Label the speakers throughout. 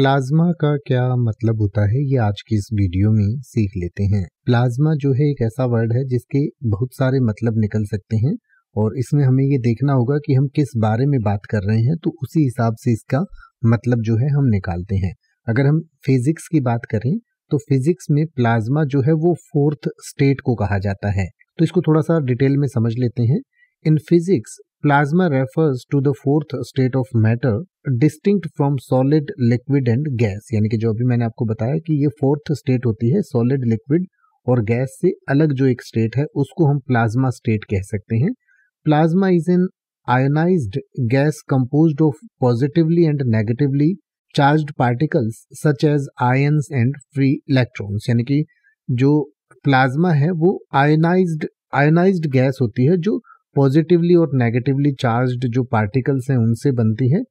Speaker 1: Plasma का क्या मतलब होता है ये आज की इस वीडियो में सीख लेते हैं प्लाज्मा जो है एक ऐसा वर्ड है जिसके बहुत सारे मतलब निकल सकते हैं और इसमें हमें ये देखना होगा कि हम किस बारे में बात कर रहे हैं तो उसी हिसाब से इसका मतलब जो है हम निकालते हैं अगर हम फिजिक्स की बात करें तो फिजिक्स में प्लाज्मा जो है वो फोर्थ स्टेट को कहा जाता है तो इसको थोड़ा सा डिटेल में समझ लेते हैं in physics Plasma refers to the fourth state of matter distinct from solid, liquid and gas. यानी कि जो अभी मैंने आपको बताया कि ये फोर्थ स्टेट होती है solid, लिक्विड और गैस से अलग जो एक स्टेट है उसको हम प्लाज्मा स्टेट कह सकते हैं plasma is an ionized gas composed of positively and negatively charged particles such as ions and free electrons यानी कि जो प्लाज्मा है वो ionized ionized गैस होती है जो पॉजिटिवली और नेगेटिवली चार्ज्ड जो पार्टिकल्स हैं उनसे बनती है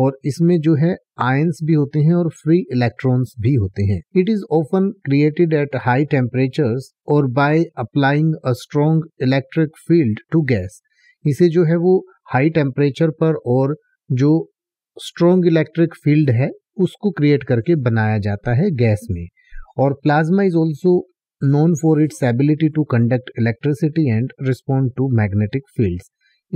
Speaker 1: और इसमें जो है आयंस भी होते हैं और फ्री इलेक्ट्रॉन्स भी होते हैं it is often created at high temperatures और by applying a strong electric field to gas इसे जो है वो हाई टेम्परेचर पर और जो स्ट्रॉन्ग इलेक्ट्रिक फील्ड है उसको क्रिएट करके बनाया जाता है गैस में और plasma is also known for its ability to conduct electricity and respond to magnetic field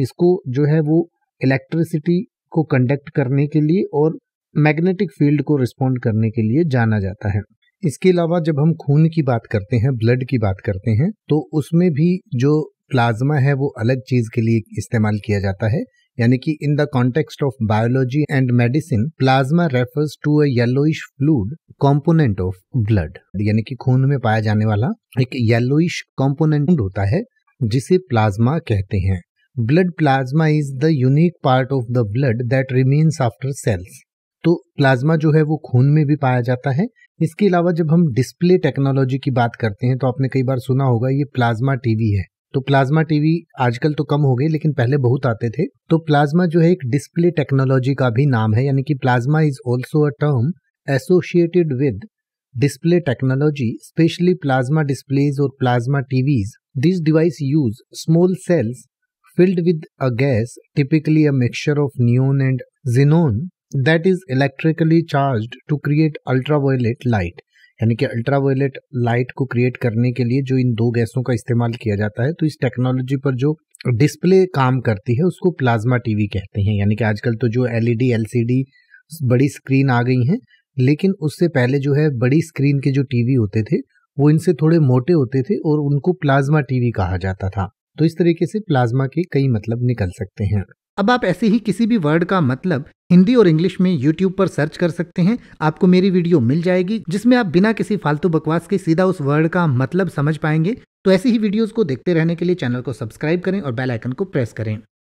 Speaker 1: इसको जो है वो इलेक्ट्रिसिटी को कंडक्ट करने के लिए और मैग्नेटिक फील्ड को रिस्पॉन्ड करने के लिए जाना जाता है इसके अलावा जब हम खून की बात करते हैं ब्लड की बात करते हैं तो उसमें भी जो प्लाज्मा है वो अलग चीज के लिए इस्तेमाल किया जाता है यानी कि in the context of biology and medicine plasma refers to a yellowish fluid component of blood यानी कि खून में पाया जाने वाला एक येलोइश कंपोनेंट होता है जिसे प्लाज्मा कहते हैं blood plasma is the unique part of the blood that remains after cells तो प्लाज्मा जो है वो खून में भी पाया जाता है इसके अलावा जब हम डिस्प्ले टेक्नोलॉजी की बात करते हैं तो आपने कई बार सुना होगा ये प्लाज्मा टीवी है तो प्लाज्मा टीवी आजकल तो कम हो गए लेकिन पहले बहुत आते थे तो प्लाज्मा जो है एक डिस्प्ले टेक्नोलॉजी का भी नाम है यानी कि plasma is also a term associated with display technology specially plasma displays और plasma TVs this device use small cells filled with a gas typically a mixture of neon and xenon that is electrically charge to create ultraviolet light यानी कि ultraviolet light को create करने के लिए जो इन दो गैसों का इस्तेमाल किया जाता है तो इस टेक्नोलॉजी पर जो डिस्प्ले काम करती है उसको प्लाज्मा टीवी कहते हैं यानी कि आजकल तो जो एलईडी एलसीडी e बड़ी स्क्रीन आ गई हैं लेकिन उससे पहले जो है बड़ी स्क्रीन के जो टीवी होते थे वो इनसे थोड़े मोटे होते थे और उनको प्लाज्मा टीवी कहा जाता था तो इस तरीके से प्लाज्मा के कई मतलब निकल सकते हैं अब आप ऐसे ही किसी भी वर्ड का मतलब हिंदी और इंग्लिश में YouTube पर सर्च कर सकते हैं आपको मेरी वीडियो मिल जाएगी जिसमें आप बिना किसी फालतू बकवास के सीधा उस वर्ड का मतलब समझ पाएंगे तो ऐसी ही वीडियोस को देखते रहने के लिए चैनल को सब्सक्राइब करें और बेल आइकन को प्रेस करें